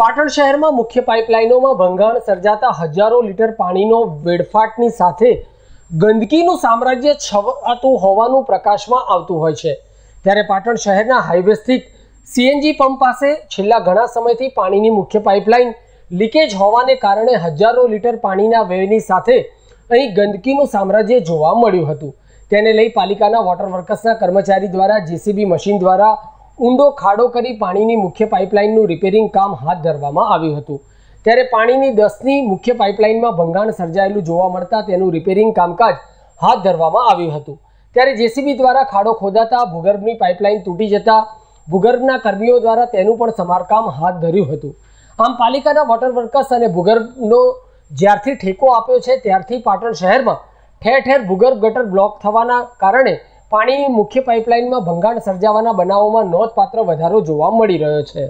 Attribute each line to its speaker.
Speaker 1: પાટણ શહેરમાં મુખ્ય પાઇપલાઇનોમાં ભંગાણ સર્જાતા હજારો લીટર પાણીનો વેડફાટની સાથે ગંદકીનું સામ્રાજ્ય છવાતું હોવાનું પ્રકાશમાં આવતું હોય છે ત્યારે પાટણ શહેરના હાઈવે સ્થિત સીએનજી પંપ પાસે છેલ્લા ઘણા સમયથી પાણીની મુખ્ય પાઇપલાઇન લીકેજ હોવાને કારણે હજારો લીટર પાણીના વેની સાથે અહીં ગંદકીનું સામ્રાજ્ય જોવા મળ્યું હતું તેને લઈ પાલિકાના વોટર વર્કર્સના કર્મચારી દ્વારા જેસીબી મશીન દ્વારા ઊંડો ખાડો કરી પાણીની મુખ્ય પાઇપલાઇનનું રિપેરિંગ કામ હાથ ધરવામાં આવ્યું હતું ત્યારે પાણીની દસની મુખ્ય પાઇપલાઇનમાં ભંગાણ સર્જાયેલું જોવા મળતા તેનું રિપેરિંગ કામકાજ હાથ ધરવામાં આવ્યું હતું ત્યારે જેસીબી દ્વારા ખાડો ખોદાતા ભૂગર્ભની પાઇપલાઇન તૂટી જતા ભૂગર્ભના કર્મીઓ દ્વારા તેનું પણ સમારકામ હાથ ધર્યું હતું આમ પાલિકાના વોટર વર્કર્સ અને ભૂગર્ભનો જ્યારથી ઠેકો આપ્યો છે ત્યારથી પાટણ શહેરમાં ઠેર ઠેર ભૂગર્ભ ગટર બ્લોક થવાના કારણે પાણીની મુખ્ય પાઇપલાઇનમાં ભંગાણ સર્જાવાના બનાવોમાં નોંધપાત્ર વધારો જોવા મળી રહ્યો છે